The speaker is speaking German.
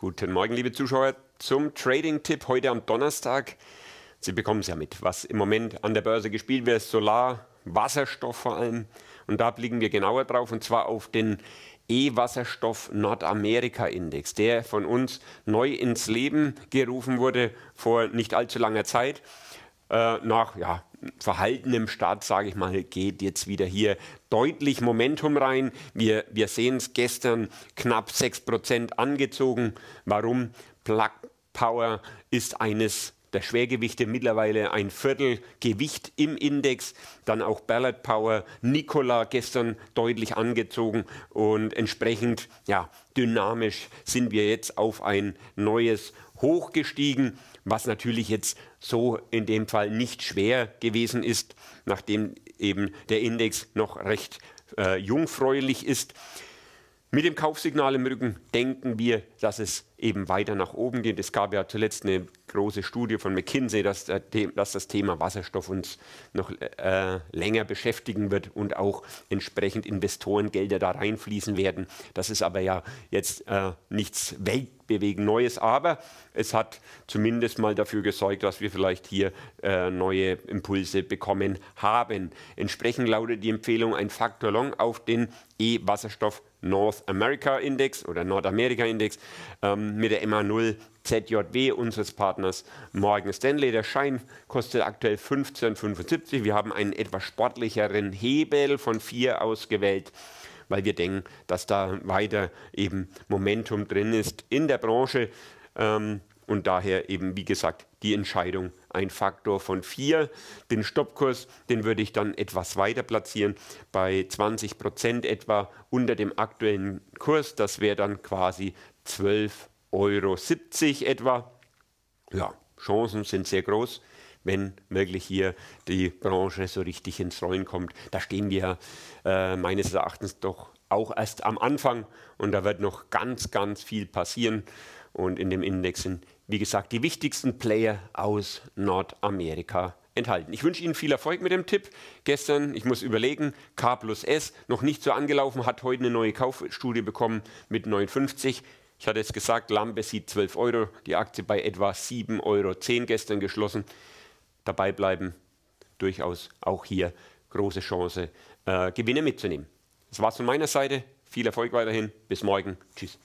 Guten Morgen, liebe Zuschauer, zum Trading-Tipp heute am Donnerstag. Sie bekommen es ja mit, was im Moment an der Börse gespielt wird, Solar, Wasserstoff vor allem. Und da blicken wir genauer drauf, und zwar auf den E-Wasserstoff Nordamerika-Index, der von uns neu ins Leben gerufen wurde vor nicht allzu langer Zeit. Äh, nach ja, Verhalten im Staat, sage ich mal, geht jetzt wieder hier deutlich Momentum rein. Wir, wir sehen es gestern knapp 6% angezogen. Warum? Plug Power ist eines der Schwergewichte mittlerweile ein Viertel Gewicht im Index. Dann auch Ballard Power, Nikola gestern deutlich angezogen und entsprechend ja, dynamisch sind wir jetzt auf ein neues Hoch gestiegen, was natürlich jetzt so in dem Fall nicht schwer gewesen ist, nachdem eben der Index noch recht äh, jungfräulich ist. Mit dem Kaufsignal im Rücken denken wir, dass es eben weiter nach oben geht. Es gab ja zuletzt eine große Studie von McKinsey, dass, dass das Thema Wasserstoff uns noch äh, länger beschäftigen wird und auch entsprechend Investorengelder da reinfließen werden. Das ist aber ja jetzt äh, nichts Welt bewegen Neues. Aber es hat zumindest mal dafür gesorgt, dass wir vielleicht hier äh, neue Impulse bekommen haben. Entsprechend lautet die Empfehlung ein Faktor Long auf den E-Wasserstoff North America Index oder Nordamerika Index ähm, mit der MA0 ZJW unseres Partners Morgan Stanley. Der Schein kostet aktuell 15,75. Wir haben einen etwas sportlicheren Hebel von 4 ausgewählt weil wir denken, dass da weiter eben Momentum drin ist in der Branche. Ähm, und daher eben, wie gesagt, die Entscheidung ein Faktor von 4. Den Stoppkurs, den würde ich dann etwas weiter platzieren, bei 20 Prozent etwa unter dem aktuellen Kurs. Das wäre dann quasi 12,70 Euro etwa. Ja, Chancen sind sehr groß wenn wirklich hier die Branche so richtig ins Rollen kommt. Da stehen wir äh, meines Erachtens doch auch erst am Anfang und da wird noch ganz, ganz viel passieren. Und in dem Index sind, wie gesagt, die wichtigsten Player aus Nordamerika enthalten. Ich wünsche Ihnen viel Erfolg mit dem Tipp. Gestern, ich muss überlegen, K plus S noch nicht so angelaufen, hat heute eine neue Kaufstudie bekommen mit 59. Ich hatte es gesagt, Lampe sieht 12 Euro, die Aktie bei etwa 7,10 Euro gestern geschlossen dabei bleiben, durchaus auch hier große Chance, äh, Gewinne mitzunehmen. Das war's von meiner Seite. Viel Erfolg weiterhin. Bis morgen. Tschüss.